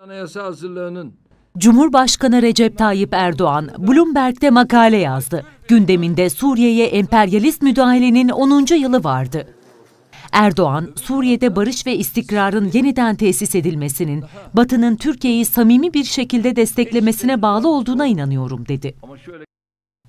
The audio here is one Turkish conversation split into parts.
Anayasa hazırlığının Cumhurbaşkanı Recep Tayyip Erdoğan Bloomberg'de makale yazdı. Gündeminde Suriye'ye emperyalist müdahalenin 10. yılı vardı. Erdoğan, Suriye'de barış ve istikrarın yeniden tesis edilmesinin Batı'nın Türkiye'yi samimi bir şekilde desteklemesine bağlı olduğuna inanıyorum dedi.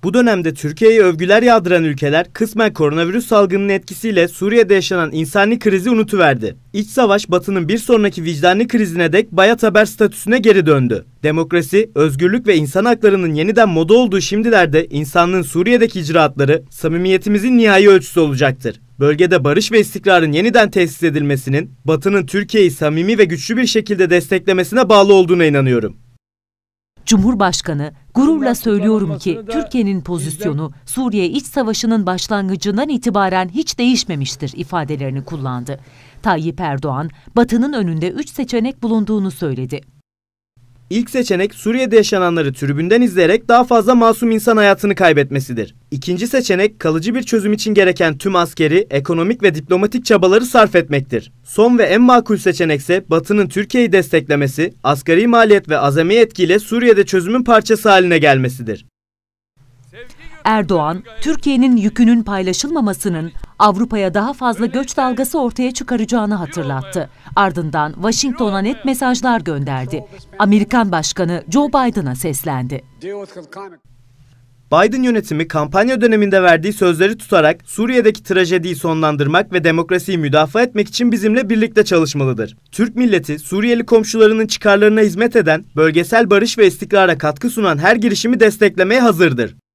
Bu dönemde Türkiye'ye övgüler yağdıran ülkeler kısmen koronavirüs salgınının etkisiyle Suriye'de yaşanan insani krizi unutuverdi. İç savaş Batı'nın bir sonraki vicdanlı krizine dek bayat haber statüsüne geri döndü. Demokrasi, özgürlük ve insan haklarının yeniden moda olduğu şimdilerde insanlığın Suriye'deki icraatları samimiyetimizin nihai ölçüsü olacaktır. Bölgede barış ve istikrarın yeniden tesis edilmesinin Batı'nın Türkiye'yi samimi ve güçlü bir şekilde desteklemesine bağlı olduğuna inanıyorum. Cumhurbaşkanı gururla söylüyorum ki Türkiye'nin pozisyonu Suriye iç savaşının başlangıcından itibaren hiç değişmemiştir ifadelerini kullandı. Tayyip Erdoğan, Batı'nın önünde üç seçenek bulunduğunu söyledi. İlk seçenek Suriye'de yaşananları tribünden izleyerek daha fazla masum insan hayatını kaybetmesidir. İkinci seçenek kalıcı bir çözüm için gereken tüm askeri, ekonomik ve diplomatik çabaları sarf etmektir. Son ve en makul seçenek ise Batı'nın Türkiye'yi desteklemesi, asgari maliyet ve azami etkiyle Suriye'de çözümün parçası haline gelmesidir. Erdoğan, Türkiye'nin yükünün paylaşılmamasının Avrupa'ya daha fazla göç dalgası ortaya çıkaracağını hatırlattı. Ardından Washington'a net mesajlar gönderdi. Amerikan Başkanı Joe Biden'a seslendi. Biden yönetimi kampanya döneminde verdiği sözleri tutarak Suriye'deki trajediyi sonlandırmak ve demokrasiyi müdafaa etmek için bizimle birlikte çalışmalıdır. Türk milleti Suriyeli komşularının çıkarlarına hizmet eden, bölgesel barış ve istikrara katkı sunan her girişimi desteklemeye hazırdır.